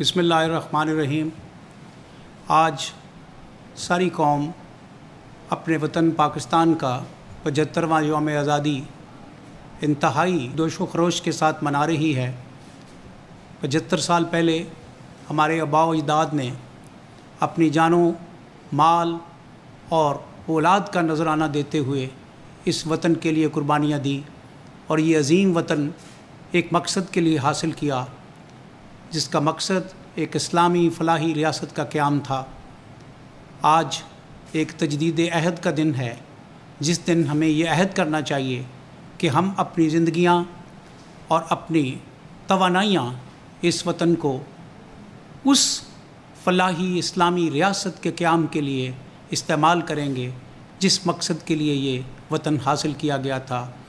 बिसमीम आज सारी कौम अपने वतन पाकिस्तान का पचहत्तरवा योम आज़ादी इंतहाई व खरोश के साथ मना रही है पचहत्तर साल पहले हमारे आबा अजदाद ने अपनी जानों माल और औलाद का नजराना देते हुए इस वतन के लिए कुर्बानियाँ दी और ये अजीम वतन एक मकसद के लिए हासिल किया जिसका मकसद एक इस्लामी फलाही रियासत का क्याम था आज एक तजदीद अहद का दिन है जिस दिन हमें ये अहद करना चाहिए कि हम अपनी ज़िंदियाँ और अपनी तोानाइयाँ इस वतन को उस फलाही इस्लामी रियासत के क़्याम के लिए इस्तेमाल करेंगे जिस मकसद के लिए ये वतन हासिल किया गया था